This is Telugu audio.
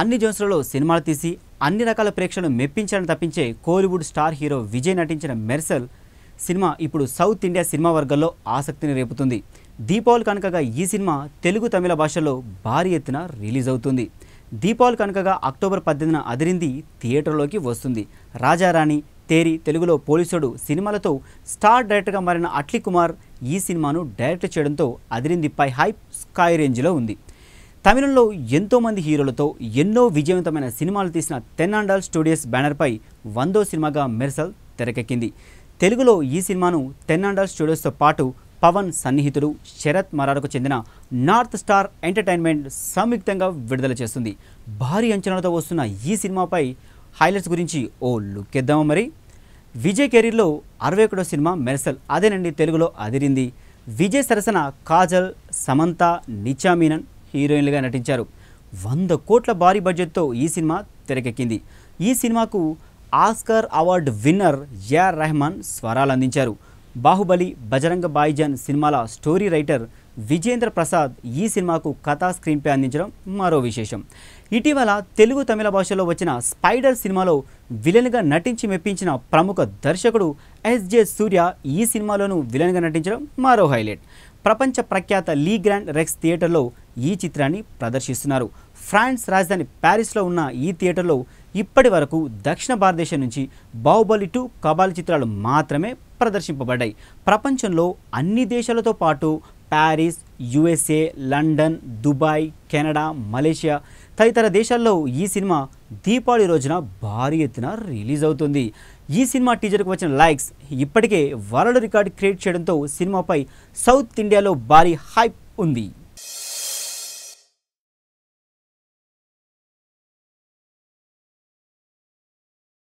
అన్ని జోన్స్లలో సినిమాలు తీసి అన్ని రకాల ప్రేక్షకులను మెప్పించడం తప్పించే కోలీవుడ్ స్టార్ హీరో విజయ్ నటించిన మెర్సల్ సినిమా ఇప్పుడు సౌత్ ఇండియా సినిమా వర్గంలో ఆసక్తిని రేపుతుంది దీపావళి కనుకగా ఈ సినిమా తెలుగు తమిళ భాషలో భారీ ఎత్తున రిలీజ్ అవుతుంది దీపావళి కనుకగా అక్టోబర్ పద్దెనిమిదిన అదిరింది థియేటర్లోకి వస్తుంది రాజారాణి తేరి తెలుగులో పోలీసుడు సినిమాలతో స్టార్ డైరెక్టర్గా మారిన అట్లీ కుమార్ ఈ సినిమాను డైరెక్ట్ చేయడంతో అదిరిందిపై హైప్ స్కై రేంజ్లో ఉంది తమిళంలో ఎంతోమంది హీరోలతో ఎన్నో విజయవంతమైన సినిమాలు తీసిన తెన్నాండాల్ స్టూడియోస్ బ్యానర్పై వందో సినిమాగా మెర్సల్ తెరకెక్కింది తెలుగులో ఈ సినిమాను తెన్నాండాల్ స్టూడియోస్తో పాటు పవన్ సన్నిహితుడు శరత్ మరారకు చెందిన నార్త్ స్టార్ ఎంటర్టైన్మెంట్ సంయుక్తంగా విడుదల చేస్తుంది భారీ అంచనాలతో వస్తున్న ఈ సినిమాపై హైలైట్స్ గురించి ఓ లుక్కేద్దామా మరి విజయ్ కెరీర్లో అరవై ఒకటో సినిమా మెర్సల్ అదేనండి తెలుగులో అదిరింది విజయ్ సరసన కాజల్ సమంత నిచా మీనన్ హీరోయిన్లుగా నటించారు వంద కోట్ల భారీ బడ్జెట్తో ఈ సినిమా తెరకెక్కింది ఈ సినిమాకు Oscar award winner AR Rahman స్వరాలు అందించారు బాహుబలి బజరంగ బాయిజాన్ సినిమాల స్టోరీ రైటర్ విజేంద్ర ప్రసాద్ ఈ సినిమాకు కథా స్క్రీన్పై అందించడం మరో విశేషం ఇటీవల తెలుగు తమిళ భాషలో వచ్చిన స్పైడర్ సినిమాలో విలన్గా నటించి మెప్పించిన ప్రముఖ దర్శకుడు ఎస్జే సూర్య ఈ సినిమాలోనూ విలన్గా నటించడం మరో హైలైట్ ప్రపంచ ప్రఖ్యాత లీ గ్రాండ్ రెక్స్ థియేటర్లో ఈ చిత్రాన్ని ప్రదర్శిస్తున్నారు ఫ్రాన్స్ రాజధాని ప్యారిస్లో ఉన్న ఈ థియేటర్లో ఇప్పటి వరకు దక్షిణ భారతదేశం నుంచి బాహుబలి టు కబాలి చిత్రాలు మాత్రమే ప్రదర్శింపబడ్డాయి ప్రపంచంలో అన్ని దేశాలతో పాటు Paris USA London Dubai Canada Malaysia తదితర దేశాల్లో ఈ సినిమా దీపావళి రోజున భారీ ఎత్తున రిలీజ్ అవుతుంది ఈ సినిమా టీజర్కు వచ్చిన లైక్స్ ఇప్పటికే వరల్డ్ రికార్డ్ క్రియేట్ చేయడంతో సినిమాపై సౌత్ ఇండియాలో భారీ హైప్ ఉంది